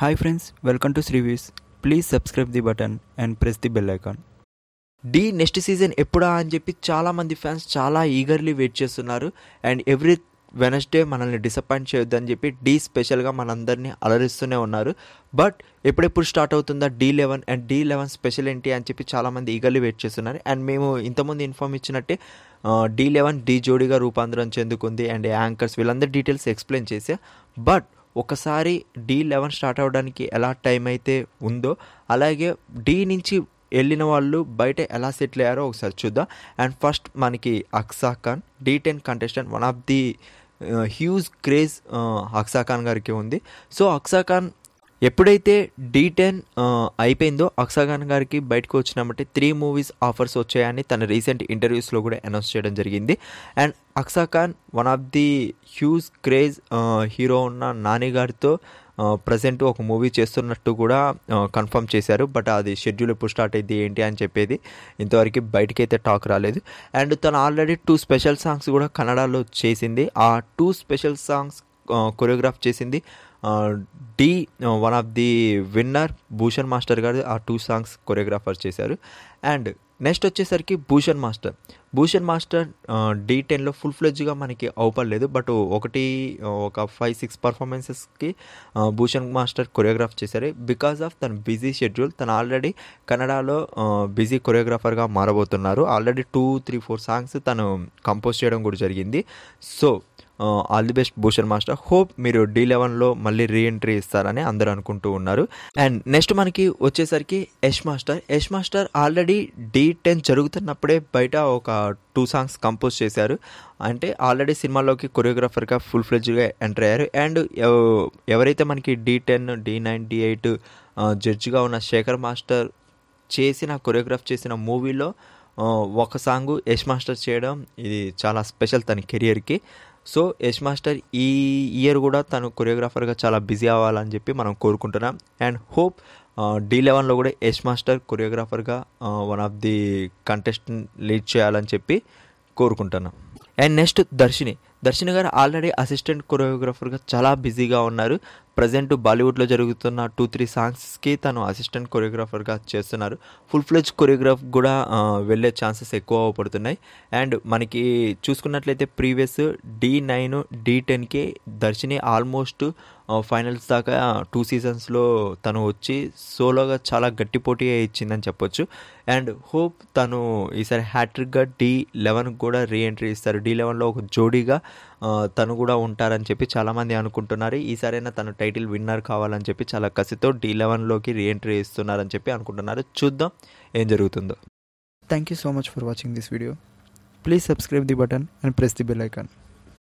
hi friends welcome to శ్రీవీస్ please subscribe the button and press the bell icon D next season ఎప్పుడా అని చెప్పి చాలామంది fans చాలా ఈగర్లీ వెయిట్ చేస్తున్నారు అండ్ ఎవ్రీ వెనస్డే మనల్ని డిసప్పాయింట్ చేయొద్దని చెప్పి డీ స్పెషల్గా మనందరినీ అలరిస్తూనే ఉన్నారు బట్ ఎప్పుడెప్పుడు స్టార్ట్ అవుతుందా D eleven and D eleven special ఏంటి అని చెప్పి చాలామంది ఈగర్లీ వెయిట్ చేస్తున్నారు అండ్ మేము ఇంతకుముందు ఇన్ఫామ్ ఇచ్చినట్టే డీ లెవెన్ డీ జోడీగా రూపాంతరం చెందుకుంది అండ్ యాంకర్స్ వీళ్ళందరి డీటెయిల్స్ ఎక్స్ప్లెయిన్ చేసే బట్ ఒకసారి డీ లెవెన్ స్టార్ట్ అవ్వడానికి ఎలా టైం అయితే ఉందో అలాగే డీ నుంచి వెళ్ళిన వాళ్ళు బయట ఎలా సెటిల్ అయ్యారో ఒకసారి చూద్దాం అండ్ ఫస్ట్ మనకి Aksa Khan D ten contestant one of the huge craze Aksa Khan గారికి ఉంది సో అక్సా ఖాన్ ఎప్పుడైతే డీ టెన్ అయిపోయిందో అక్సాగాన్ గారికి బయటకు వచ్చినామంటే త్రీ మూవీస్ ఆఫర్స్ వచ్చాయని తన రీసెంట్ ఇంటర్వ్యూస్లో కూడా అనౌన్స్ చేయడం జరిగింది and Aksha Khan one of the huge craze hero ఉన్న నాని గారితో ప్రజెంట్ ఒక మూవీ చేస్తున్నట్టు కూడా కన్ఫర్మ్ చేశారు బట్ అది షెడ్యూల్ ఎప్పుడు స్టార్ట్ అయింది ఏంటి అని చెప్పేది ఇంతవరకు బయటకైతే టాక్ రాలేదు అండ్ తను ఆల్రెడీ టూ స్పెషల్ సాంగ్స్ కూడా కన్నడలో చేసింది ఆ టూ స్పెషల్ సాంగ్స్ కొరియోగ్రాఫ్ చేసింది D one of the winner Bhushan master గారు ఆ టూ సాంగ్స్ కొరియోగ్రాఫర్ చేశారు అండ్ నెక్స్ట్ వచ్చేసరికి Bhushan master Bhushan master D టెన్లో ఫుల్ ఫ్లెడ్జ్గా మనకి అవపడలేదు బట్ ఒకటి ఒక ఫైవ్ సిక్స్ పర్ఫార్మెన్సెస్కి భూషణ్ మాస్టర్ కొరియోగ్రాఫ్ చేశారు బికాస్ ఆఫ్ తన బిజీ షెడ్యూల్ తను ఆల్రెడీ కన్నడలో బిజీ కొరియోగ్రాఫర్గా మారబోతున్నారు already two three four songs తను కంపోజ్ చేయడం కూడా జరిగింది so all the best Bhushan master hope మీరు డీ లెవెన్లో మళ్ళీ రీఎంట్రీ ఇస్తారని అందరూ అనుకుంటూ ఉన్నారు అండ్ నెక్స్ట్ మనకి వచ్చేసరికి Yash master Yash master already D ten జరుగుతున్నప్పుడే బయట ఒక టూ సాంగ్స్ కంపోజ్ చేశారు అంటే ఆల్రెడీ సినిమాలోకి కొరియోగ్రాఫర్గా ఫుల్ ఫ్లెడ్జ్గా ఎంటర్ అయ్యారు అండ్ ఎవరైతే మనకి D ten D nine D eight జడ్జిగా ఉన్న శేఖర్ మాస్టర్ చేసిన కొరియోగ్రాఫ్ చేసిన మూవీలో ఒక సాంగ్ యష్ మాస్టర్ చేయడం ఇది చాలా స్పెషల్ తన కెరియర్కి సో యష్ మాస్టర్ ఈ ఇయర్ కూడా తను కొరియోగ్రాఫర్గా చాలా బిజీ అవ్వాలని చెప్పి మనం కోరుకుంటున్నాం అండ్ హోప్ డీ లెవెన్లో కూడా యష్ మాస్టర్ కొరియోగ్రాఫర్గా one of the contest lead చేయాలని చెప్పి కోరుకుంటున్నాం అండ్ నెక్స్ట్ దర్శిని దర్శన్ గారు ఆల్రెడీ అసిస్టెంట్ కొరియోగ్రాఫర్గా చాలా బిజీగా ఉన్నారు ప్రజెంట్ బాలీవుడ్లో జరుగుతున్న టూ త్రీ సాంగ్స్కి తను అసిస్టెంట్ కొరియోగ్రాఫర్గా చేస్తున్నారు ఫుల్ ఫ్లెజ్ కొరియోగ్రాఫ్ కూడా వెళ్ళే ఛాన్సెస్ ఎక్కువ పడుతున్నాయి అండ్ మనకి చూసుకున్నట్లయితే ప్రీవియస్ డీ నైన్ డీ టెన్కి దర్శిని ఆల్మోస్ట్ ఫైనల్స్ దాకా టూ సీజన్స్లో తను వచ్చి సోలోగా చాలా గట్టి పోటీ ఇచ్చిందని చెప్పొచ్చు అండ్ హోప్ తను ఈసారి హ్యాట్రిక్గా డీ లెవెన్కి కూడా రీ ఎంట్రీ ఇస్తారు డీ లెవెన్లో ఒక జోడీగా తను కూడా ఉంటారని చెప్పి చాలామంది అనుకుంటున్నారు ఈసారైనా తను టైటిల్ విన్నర్ కావాలని చెప్పి చాలా కసితో డీ లెవెన్లోకి రీఎంట్రీ ఇస్తున్నారని చెప్పి అనుకుంటున్నారు చూద్దాం ఏం జరుగుతుందో thank you so much for watching this video please subscribe the button and press the bell icon